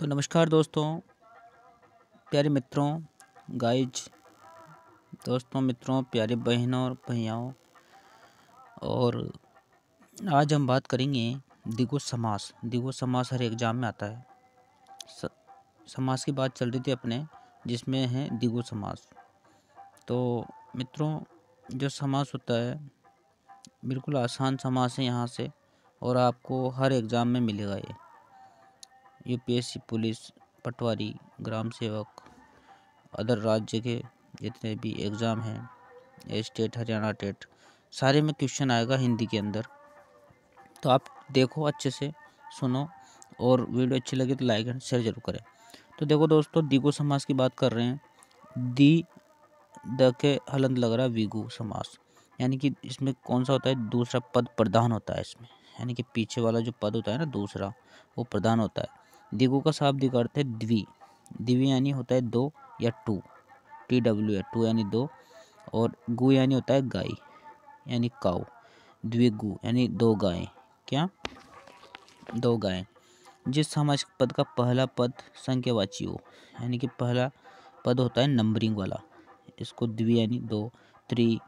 तो नमस्कार दोस्तों प्यारे मित्रों गाइज दोस्तों मित्रों प्यारे बहनों और भैयाओं और आज हम बात करेंगे दिगो समास दिगो समास हर एग्ज़ाम में आता है स, समास की बात चल रही थी अपने जिसमें है दिगो समास तो मित्रों जो समास होता है बिल्कुल आसान समास है यहाँ से और आपको हर एग्ज़ाम में मिलेगा ये यूपीएससी पुलिस पटवारी ग्राम सेवक अदर राज्य के जितने भी एग्ज़ाम हैं स्टेट हरियाणा टेट सारे में क्वेश्चन आएगा हिंदी के अंदर तो आप देखो अच्छे से सुनो और वीडियो अच्छी लगे तो लाइक एंड शेयर जरूर करें तो देखो दोस्तों दीगो समाज की बात कर रहे हैं दी द के हलंत लग रहा है समास यानी कि इसमें कौन सा होता है दूसरा पद प्रधान होता है इसमें यानी कि पीछे वाला जो पद होता है ना दूसरा वो प्रधान होता है दिगु का शाब्दिक अर्थ है द्वि द्वि यानी होता है दो या टू टी डब्ल्यू या टू यानी दो और गु यानी होता है गाय यानी काऊ द्विगु यानी दो गाय क्या दो गाय जिस समाज पद का पहला पद संख्यावाची हो यानी कि पहला पद होता है नंबरिंग वाला इसको द्वि यानी दो त्रि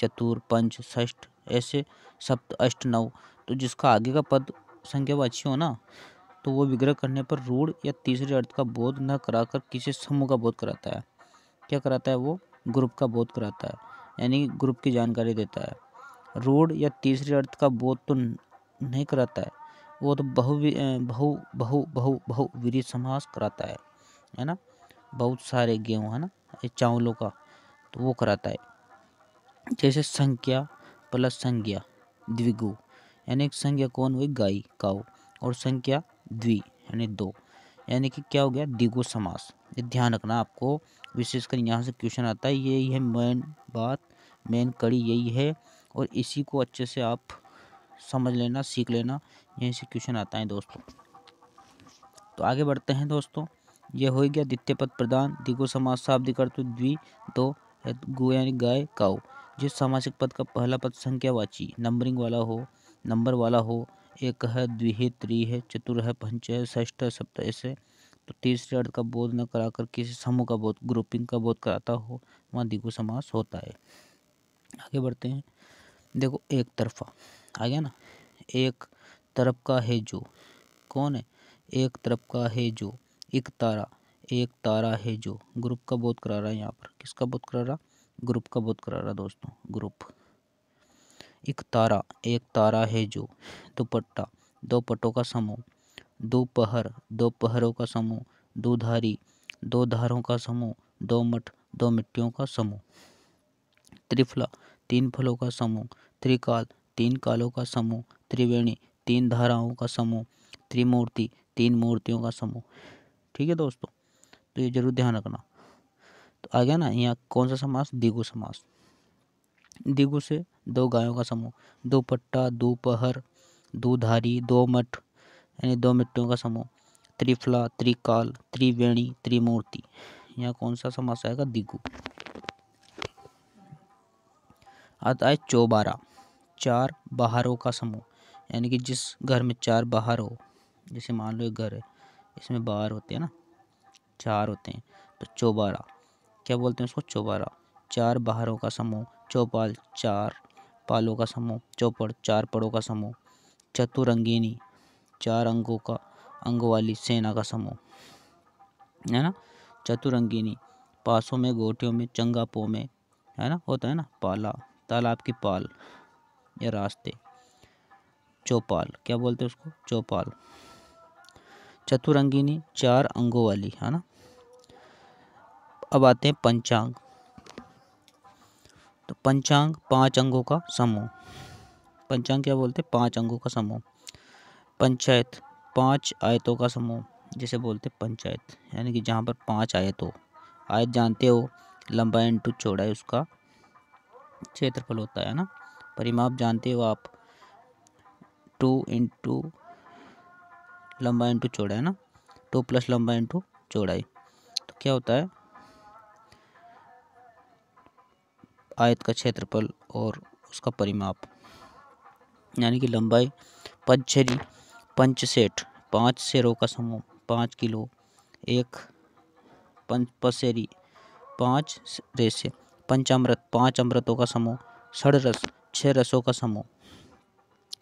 चतुर पंच षष्ठ ऐसे सप्त अष्ट नौ तो जिसका आगे का पद संख्यावाची हो ना तो वो विग्रह करने पर रूढ़ या तीसरे अर्थ का बोध न कराकर किसी समूह का बोध कराता है क्या कराता है वो ग्रुप का बोध कराता है यानी ग्रुप की जानकारी देता है रूढ़ या तीसरे अर्थ का बोध तो नहीं कराता है वो तो बहु बहु बहु बहु बहु विधि समास कराता है है ना बहुत सारे गेहूँ है ना चावलों का तो वो कराता है जैसे संख्या प्लस संज्ञा द्विगु यानी संज्ञा कौन हुई गाय काऊ और संख्या द्वि यानी दो यानी कि क्या हो गया दिगो समास ये ध्यान रखना आपको विशेषकर यहाँ से क्वेश्चन आता है यही है मेन बात मेन कड़ी यही है और इसी को अच्छे से आप समझ लेना सीख लेना यहीं से क्वेश्चन आता है दोस्तों तो आगे बढ़ते हैं दोस्तों यह हो गया द्वितीय पद प्रदान दिगो समास शाब्दिक अर्थ द्वि दो गो यानी गाय काऊ जिस सामासिक पद का पहला पद संख्यावाची नंबरिंग वाला हो नंबर वाला हो एक है है त्रि चतुर है पंच है षष्ठ है सप्त ऐसे तो तीसरे अर्थ का बोध न कराकर किसी समूह का बोध ग्रुपिंग का बोध कराता हो वहाँ दिगु समास होता है आगे बढ़ते हैं देखो एक तरफा आ गया ना एक तरफ का है जो कौन है एक तरफ का है जो एक तारा एक तारा है जो ग्रुप का बोध करा रहा है यहाँ पर किसका बोध करा रहा ग्रुप का बोध करा रहा दोस्तों ग्रुप एक तारा एक तारा है जो दुपट्टा दो पटों का समूह दोपहर दो पहरों का समूह दो धारी दो धारों का समूह दो मठ दो मिट्टियों का समूह त्रिफला तीन फलों का समूह त्रिकाल तीन कालों का समूह त्रिवेणी तीन धाराओं का समूह त्रिमूर्ति तीन मूर्तियों का समूह ठीक है दोस्तों तो ये जरूर ध्यान रखना तो आ गया ना यहाँ कौन सा समास दिगु समास दिगु से दो गायों का समूह दो पट्टा दो पहर दो मठ यानी दो मिट्टियों का समूह त्रिफला त्रिकाल त्रिवेणी त्रिमूर्ति यहाँ कौन सा समास आएगा दिगु आता है चौबारा चार बहारों का समूह यानी कि जिस घर में चार बाहर हो जैसे मान लो एक घर है इसमें बाहर होते हैं ना चार होते हैं तो चौबारा क्या बोलते हैं उसको चौबारा चार बहारों का समूह चौपाल चार पालों का समूह चौपड़ चार पड़ों का समूह चतुरंगिनी चार अंगों का अंग वाली सेना का समूह है ना चतुरंगिनी पासों में गोटियों में चंगापो में है ना होता है ना पाला तालाब की पाल या रास्ते चौपाल क्या बोलते हैं उसको चौपाल चतुरंगिनी चार अंगों वाली है ना अब आते हैं पंचांग पंचांग पांच अंगों का समूह पंचांग क्या बोलते हैं पांच अंगों का समूह पंचायत पांच आयतों का समूह जिसे बोलते हैं पंचायत यानी कि जहाँ पर पांच आयत हो आयत जानते हो लंबाई इंटू चौड़ाई उसका क्षेत्रफल होता है ना परिमाप जानते हो आप टू इंटू लंबा इंटू चौड़ा है ना टू प्लस लंबा इंटू चौड़ाई तो क्या होता है आयत का क्षेत्रफल और उसका परिमाप यानी कि लंबाई पंचरी पंचसेठ पाँच सेरों का समूह पाँच किलो एक पंच पसेरी पाँच रेसे पंचामृत पाँच अमृतों का समूह षड रस छः रसों का समूह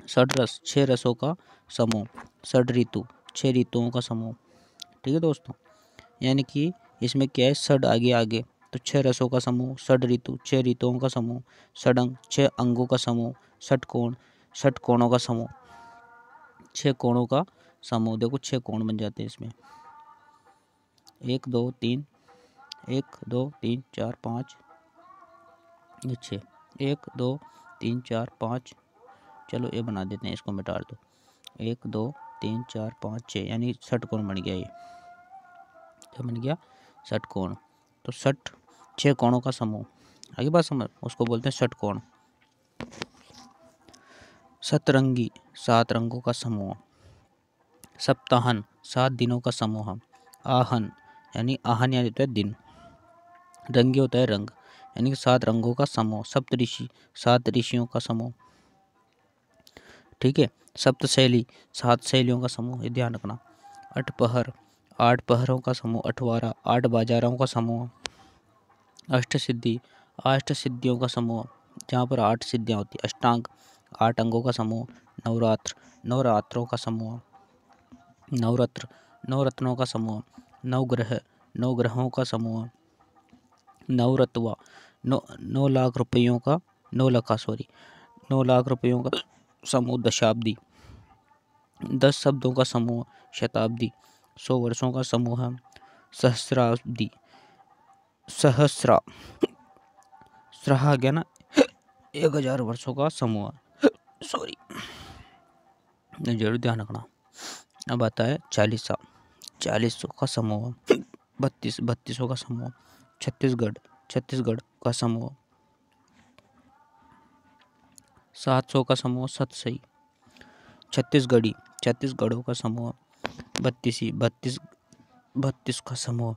षड रस छः रसों का समूह षड ऋतु छः ऋतुओं का समूह ठीक है दोस्तों यानी कि इसमें क्या है सड आगे आगे तो छह रसों का समूह षड ऋतु छह ऋतुओं का समूह षडंग छह अंगों का समूह कोण षट कोणों का समूह छह कोणों का समूह देखो छह कोण बन जाते हैं इसमें एक दो तीन एक दो तीन चार पाँच छ एक दो तीन चार पाँच चलो ये बना देते हैं इसको मिटा दो एक दो तीन चार पाँच छः यानी षट कोण बन गया ये क्या बन गया षट कोण तो षट छह कोणों का समूह आगे बात समझ उसको बोलते हैं षटकोण सतरंगी सात रंगों का समूह सप्ताहन सात दिनों का समूह आहन यानी आहन यानी होता है दिन रंगी होता है रंग यानी सात रंगों का समूह सप्तऋषि सात ऋषियों का समूह ठीक है सप्तशैली सात शैलियों का समूह ये ध्यान रखना अठ पहर आठ पहरों का समूह अठवारा आठ बाजारों का समूह अष्ट सिद्धि अष्ट सिद्धियों का समूह जहाँ पर आठ सिद्धियाँ होती अष्टांग आठ अंगों का समूह नवरात्र नवरात्रों का समूह नवरत्र नवरत्नों का समूह नवग्रह नौ ग्रहों का समूह नवरत्वा नौ नौ लाख रुपयों का नौ लखा सॉरी नौ लाख रुपयों का समूह दशाब्दी दस शब्दों का समूह शताब्दी सौ वर्षों का समूह सहस्राब्दी सहस्र सहा गया ना एक हजार वर्षों का समूह सॉरी जरूर ध्यान रखना अब आता है चालीसा चालीस सौ का समूह बत्तीस बत्तीसों का समूह छत्तीसगढ़ छत्तीसगढ़ का समूह सात सौ का समूह सत सही छत्तीसगढ़ी छत्तीसगढ़ों का समूह बत्तीस बत्तीस बत्तीस का समूह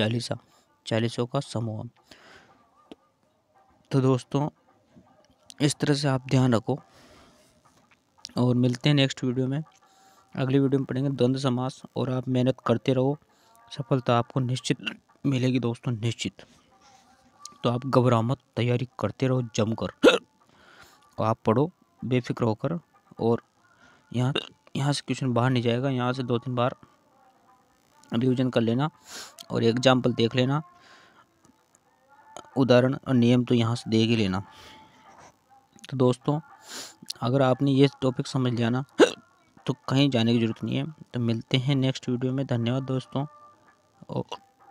चालीसा चालीसों का समूह तो दोस्तों इस तरह से आप ध्यान रखो और मिलते हैं नेक्स्ट वीडियो में अगली वीडियो में पढ़ेंगे द्वंद्व समास और आप मेहनत करते रहो सफलता आपको निश्चित मिलेगी दोस्तों निश्चित तो आप घबरा मत तैयारी करते रहो जमकर तो आप पढ़ो बेफिक्र होकर और यहाँ यहाँ से क्वेश्चन बाहर नहीं जाएगा यहाँ से दो तीन बार रिवीजन कर लेना और एग्जाम्पल देख लेना उदाहरण और नियम तो यहाँ से देख ही लेना तो दोस्तों अगर आपने ये टॉपिक समझ लिया ना तो कहीं जाने की ज़रूरत नहीं है तो मिलते हैं नेक्स्ट वीडियो में धन्यवाद दोस्तों और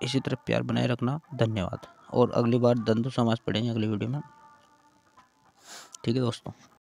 इसी तरह प्यार बनाए रखना धन्यवाद और अगली बार दंदू समाज पढ़ेंगे अगली वीडियो में ठीक है दोस्तों